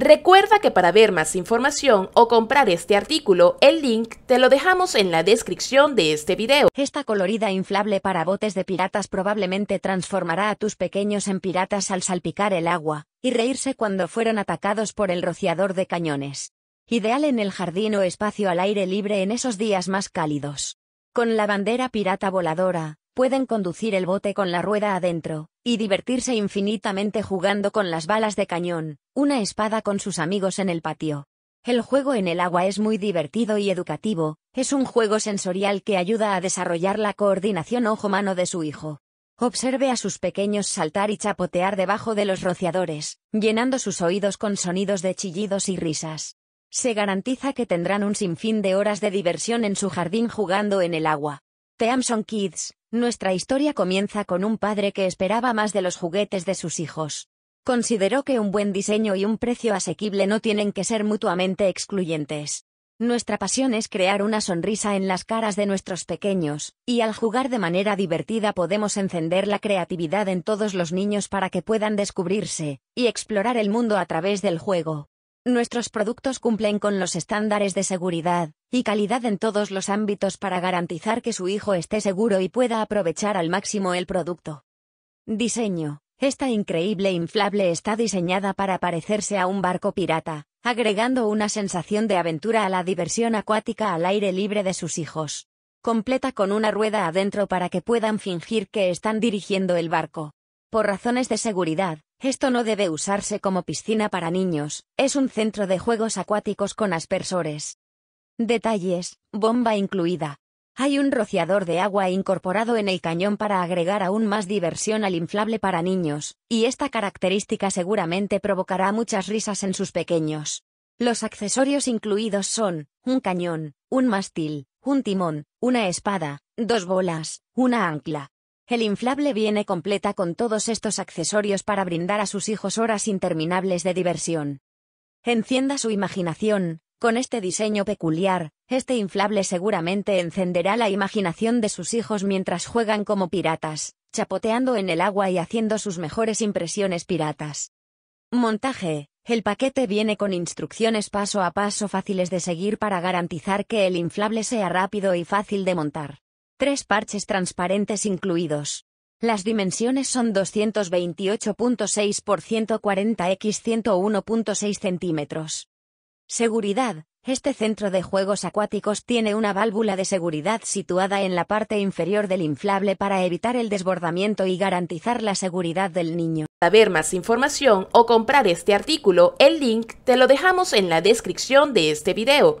Recuerda que para ver más información o comprar este artículo, el link te lo dejamos en la descripción de este video. Esta colorida inflable para botes de piratas probablemente transformará a tus pequeños en piratas al salpicar el agua, y reírse cuando fueron atacados por el rociador de cañones. Ideal en el jardín o espacio al aire libre en esos días más cálidos. Con la bandera pirata voladora, pueden conducir el bote con la rueda adentro, y divertirse infinitamente jugando con las balas de cañón, una espada con sus amigos en el patio. El juego en el agua es muy divertido y educativo, es un juego sensorial que ayuda a desarrollar la coordinación ojo-mano de su hijo. Observe a sus pequeños saltar y chapotear debajo de los rociadores, llenando sus oídos con sonidos de chillidos y risas. Se garantiza que tendrán un sinfín de horas de diversión en su jardín jugando en el agua. Amazon Kids, nuestra historia comienza con un padre que esperaba más de los juguetes de sus hijos. Consideró que un buen diseño y un precio asequible no tienen que ser mutuamente excluyentes. Nuestra pasión es crear una sonrisa en las caras de nuestros pequeños, y al jugar de manera divertida podemos encender la creatividad en todos los niños para que puedan descubrirse, y explorar el mundo a través del juego. Nuestros productos cumplen con los estándares de seguridad y calidad en todos los ámbitos para garantizar que su hijo esté seguro y pueda aprovechar al máximo el producto. Diseño. Esta increíble inflable está diseñada para parecerse a un barco pirata, agregando una sensación de aventura a la diversión acuática al aire libre de sus hijos. Completa con una rueda adentro para que puedan fingir que están dirigiendo el barco. Por razones de seguridad, esto no debe usarse como piscina para niños, es un centro de juegos acuáticos con aspersores. Detalles, bomba incluida. Hay un rociador de agua incorporado en el cañón para agregar aún más diversión al inflable para niños, y esta característica seguramente provocará muchas risas en sus pequeños. Los accesorios incluidos son, un cañón, un mástil, un timón, una espada, dos bolas, una ancla, el inflable viene completa con todos estos accesorios para brindar a sus hijos horas interminables de diversión. Encienda su imaginación, con este diseño peculiar, este inflable seguramente encenderá la imaginación de sus hijos mientras juegan como piratas, chapoteando en el agua y haciendo sus mejores impresiones piratas. Montaje. El paquete viene con instrucciones paso a paso fáciles de seguir para garantizar que el inflable sea rápido y fácil de montar. Tres parches transparentes incluidos. Las dimensiones son 228.6 por 140 x 101.6 centímetros. Seguridad. Este centro de juegos acuáticos tiene una válvula de seguridad situada en la parte inferior del inflable para evitar el desbordamiento y garantizar la seguridad del niño. Para ver más información o comprar este artículo, el link te lo dejamos en la descripción de este video.